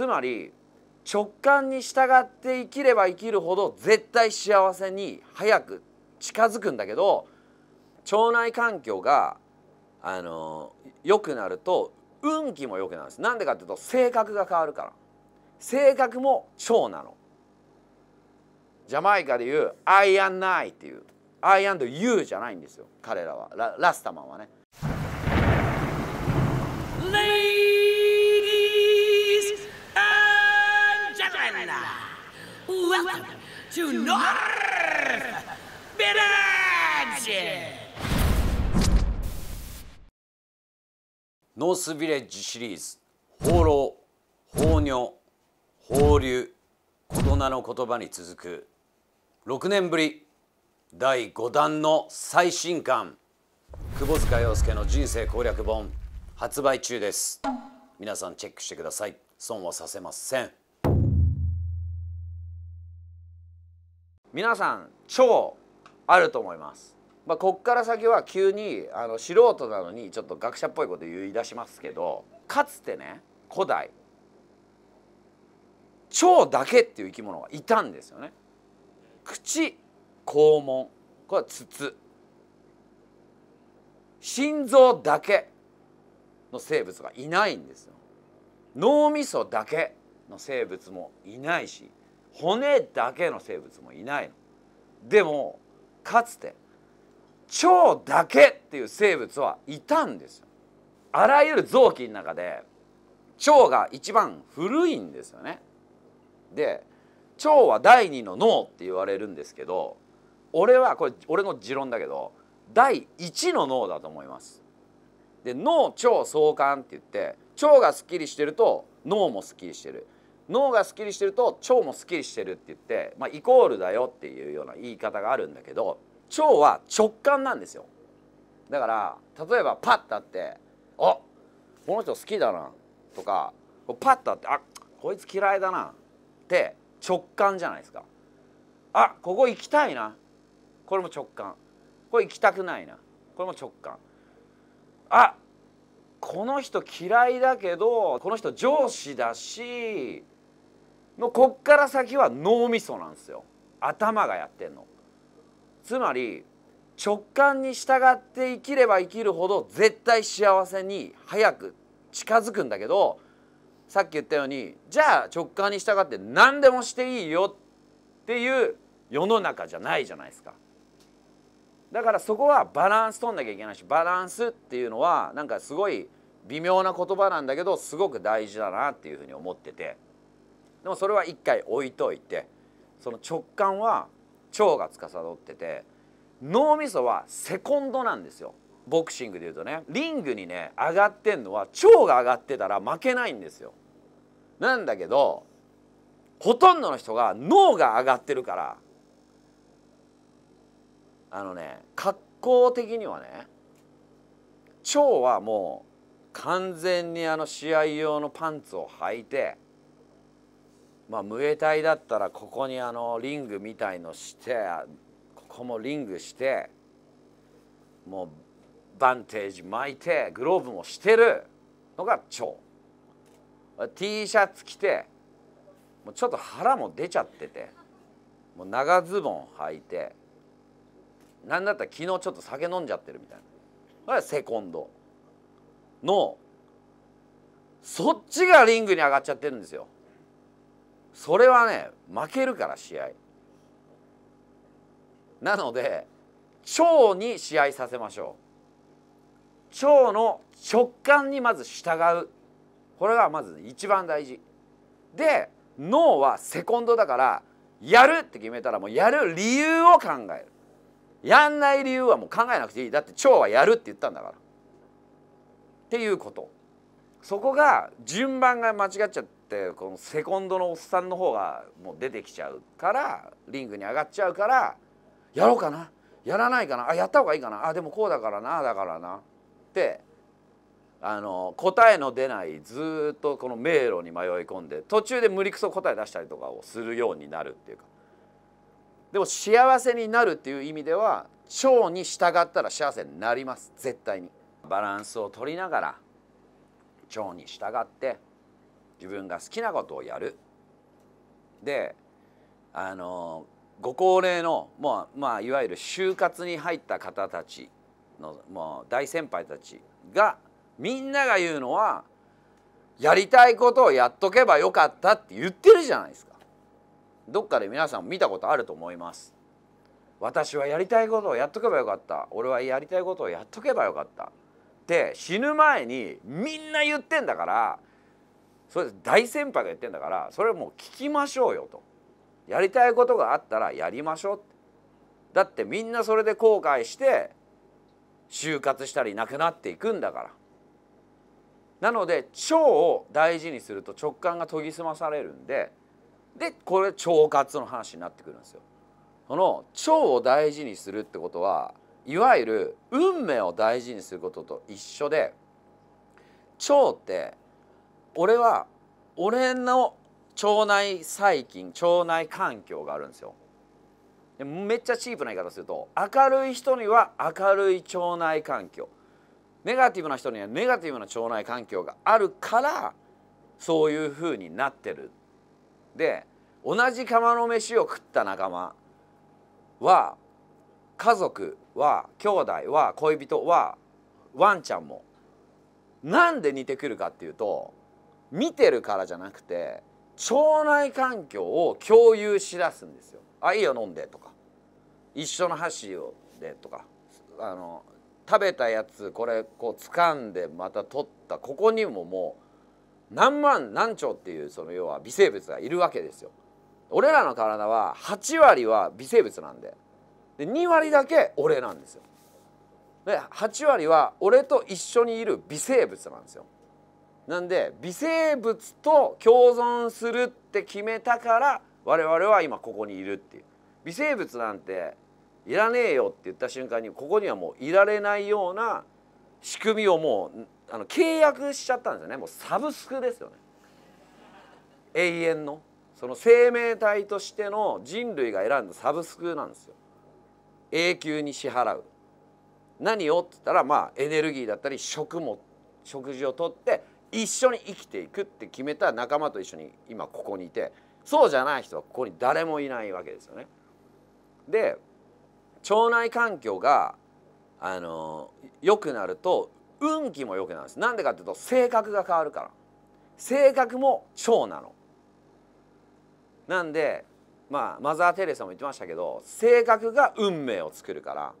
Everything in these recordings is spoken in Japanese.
つまり直感に従って生きれば生きるほど絶対幸せに早く近づくんだけど腸内環境があの良くなると運気も良くなるんですなんでかっていうと性格が変わるから性格も腸なのジャマイカでいう「I am I」っていう「I a d you」じゃないんですよ彼らはララスタマンはね。Welcome to North Village! ノースビレッジシリーズ放浪放尿放流言名の言葉に続く6年ぶり第5弾の最新刊窪塚洋介の人生攻略本発売中です皆さんチェックしてください損はさせません皆さん超あると思います。まあ、こっから先は急にあの素人なのにちょっと学者っぽいこと言い出しますけどかつてね古代腸だけっていう生き物がいたんですよね。口肛門これは筒心臓だけの生物がいないんですよ。脳みそだけの生物もいないし骨だけの生物もいないの。でもかつて腸だけっていう生物はいたんですよ。あらゆる臓器の中で腸が一番古いんですよね。で腸は第2の脳って言われるんですけど俺はこれ俺の持論だけど第一の脳だと思います。で脳腸相関って言って腸がすっきりしてると脳もすっきりしてる。脳がすっきりしてると腸もすっきりしてるって言って、まあ、イコールだよっていうような言い方があるんだけど腸は直感なんですよだから例えばパッとあって「あこの人好きだな」とかパッとあって「あこいつ嫌いだな」って直感じゃないですか。あここ行きたいなこれも直感これ行きたくないなこれも直感あこの人嫌いだけどこの人上司だしのこっから先は脳みそなんですよ頭がやってんのつまり直感に従って生きれば生きるほど絶対幸せに早く近づくんだけどさっき言ったようにじゃあ直感に従って何でもしていいよっていう世の中じゃないじゃないですか。だからそこはバランス取んなきゃいけないしバランスっていうのはなんかすごい微妙な言葉なんだけどすごく大事だなっていうふうに思ってて。でもそれは一回置いといてその直感は腸が司ってて脳みそはセコンドなんですよボクシングでいうとねリングにね上がってんのは腸が上がってたら負けないんですよなんだけどほとんどの人が脳が上がってるからあのね格好的にはね腸はもう完全にあの試合用のパンツを履いてまあ、ムエタだったらここにあのリングみたいのしてここもリングしてもうバンテージ巻いてグローブもしてるのが蝶 T シャツ着てもうちょっと腹も出ちゃっててもう長ズボン履いて何だったら昨日ちょっと酒飲んじゃってるみたいなこれセコンドのそっちがリングに上がっちゃってるんですよ。それはね負けるから試合なので腸に試合させましょう腸の直感にまず従うこれがまず一番大事で脳はセコンドだからやるって決めたらもうやる理由を考えるやんない理由はもう考えなくていいだって腸はやるって言ったんだからっていうことそこが順番が間違っちゃってってこのセコンドのおっさんの方がもう出てきちゃうからリングに上がっちゃうからやろうかなやらないかなあやった方がいいかなあでもこうだからなだからなってあの答えの出ないずっとこの迷路に迷い込んで途中で無理くそ答え出したりとかをするようになるっていうかでも幸せになるっていう意味では腸に従ったら幸せになります絶対にバランスを取りながら腸に従って自分が好きなことをやるであのご高齢のもう、まあ、いわゆる就活に入った方たちのもう大先輩たちがみんなが言うのはやりたいことをやっとけばよかったって言ってるじゃないですか。どっかで皆さん見たことあると思います。私はやりたいことをやっとけばよかった俺はやりたいことをやっとけばよかったって死ぬ前にみんな言ってんだからそれ大先輩が言ってんだからそれはもう聞きましょうよとやりたいことがあったらやりましょうってだってみんなそれで後悔して就活したりなくなっていくんだからなので腸を大事にすると直感が研ぎ澄まされるんででこれ腸活の話になってくるんですよ。この腸を大事にするってことはいわゆる運命を大事にすることと一緒で腸って俺は俺の腸内細菌腸内環境があるんですよでめっちゃチープな言い方すると明るい人には明るい腸内環境ネガティブな人にはネガティブな腸内環境があるからそういうふうになってるで同じ釜の飯を食った仲間は家族は兄弟は恋人はワンちゃんもなんで似てくるかっていうと見てるからじゃなくて腸内環境を共有しだすんですよ。あいいよ飲んでとか一緒の箸をでとかあの食べたやつこれこう掴んでまた取ったここにももう何万何兆っていうその要は微生物がいるわけですよ。俺らの体は8割は微生物なんでで2割だけ俺なんですよ。で8割は俺と一緒にいる微生物なんですよ。なんで微生物と共存するって決めたから我々は今ここにいるっていう微生物なんていらねえよって言った瞬間にここにはもういられないような仕組みをもうあの契約しちゃったんですよねもうサブスクですよね永遠のその生命体としての人類が選んだサブスクなんですよ永久に支払う何をって言ったらまあエネルギーだったり食も食事をとって一緒に生きていくって決めた仲間と一緒に今ここにいてそうじゃない人はここに誰もいないわけですよね。で腸内環境があの良くなると運気も良くなるんです。なんでかっていうと性格が変わるから性格も腸なの。なんでまあマザー・テレサも言ってましたけど性格が運命を作るから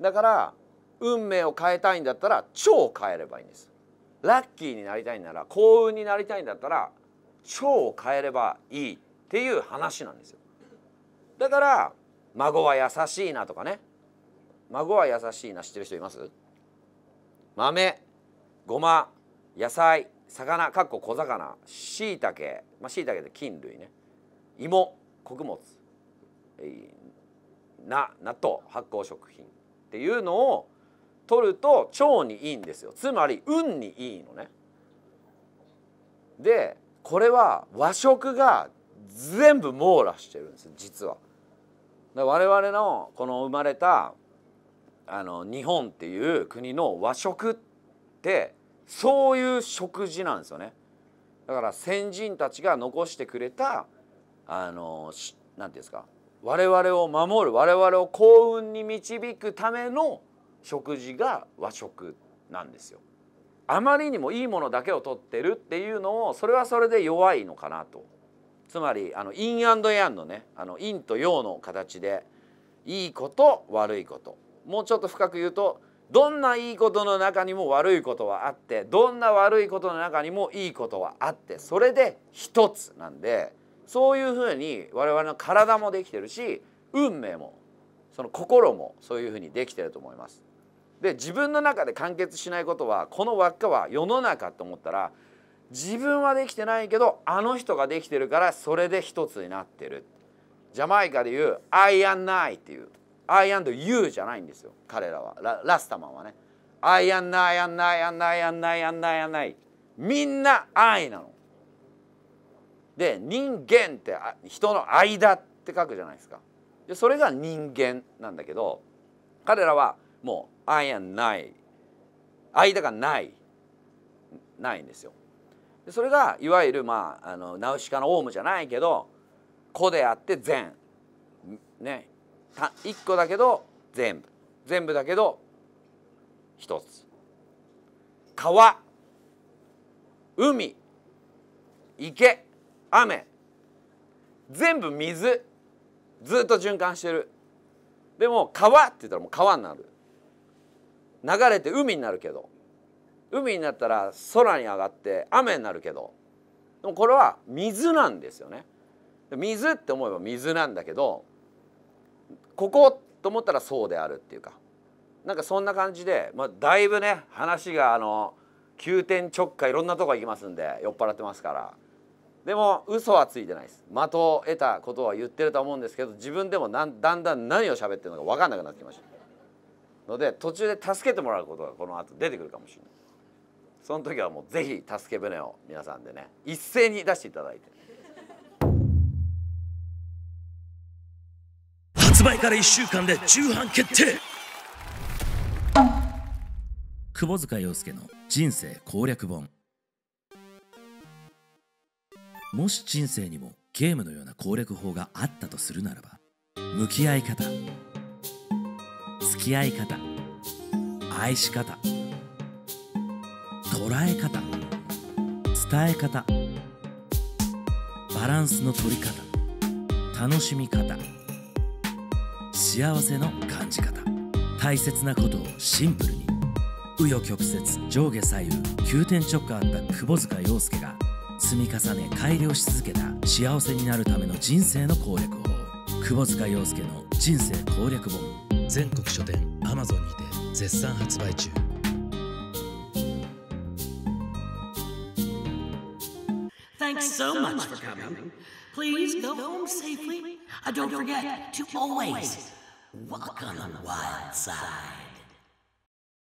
だから運命を変えたいんだったら腸を変えればいいんです。ラッキーになりたいなら幸運になりたいんだったら超を変えればいいっていう話なんですよだから孫は優しいなとかね孫は優しいな知ってる人います豆ごま野菜魚かっこ小魚しいたけまあしいたけって菌類ね芋穀物、な納豆発酵食品っていうのを取ると腸にいいんですよつまり運にいいのね。でこれは和食が全部網羅してるんです実は。我々のこの生まれたあの日本っていう国の和食ってそういう食事なんですよね。だから先人たちが残してくれたあの何て言うんですか我々を守る我々を幸運に導くための食事が和食なんですよ。あまりにもいいものだけを取ってるっていうのをそれはそれで弱いのかなと。つまりあのインヤンのねあの陰と陽の形でいいこと悪いこともうちょっと深く言うとどんないいことの中にも悪いことはあってどんな悪いことの中にもいいことはあってそれで一つなんでそういうふうに我々の体もできてるし運命もその心もそういうふうにできてると思います。で自分の中で完結しないことはこの輪っかは世の中と思ったら自分はできてないけどあの人ができてるからそれで一つになってるジャマイカでいう「I am ナイっていう「I am you」じゃないんですよ彼らはララスタマンはね「I am ンナ I am ナイ I am イア I am アン I am ンナ I am みんな「イなの。で人間って人の間って書くじゃないですか。でそれが人間なんだけど彼らはもう間ない間がないないんですよ。でそれがいわゆる、まあ、あのナウシカのオウムじゃないけど個であって全ねた1個だけど全部全部だけど1つ川海池雨全部水ずっと循環してるでも川って言ったらもう川になる流れて海になるけど海になったら空に上がって雨になるけどでもこれは水なんですよね。水って思えば水なんだけどここと思ったらそうであるっていうかなんかそんな感じで、まあ、だいぶね話があの急転直下いろんなとこ行きますんで酔っ払ってますからでも嘘はついてないです的を得たことは言ってると思うんですけど自分でもだんだん何を喋ってるのか分かんなくなってきました。ので途中で助けてもらうことがこの後出てくるかもしれないその時はもうぜひ助け舟を皆さんでね一斉に出していただいて発売から1週間で重版決定窪塚洋介の人生攻略本もし人生にもゲームのような攻略法があったとするならば向き合い方付き合い方愛し方捉え方伝え方バランスの取り方楽しみ方幸せの感じ方大切なことをシンプルに紆余曲折上下左右急転直下あった窪塚洋介が積み重ね改良し続けた幸せになるための人生の攻略法窪塚洋介の人生攻略本全国書店 Amazon にて絶賛発売中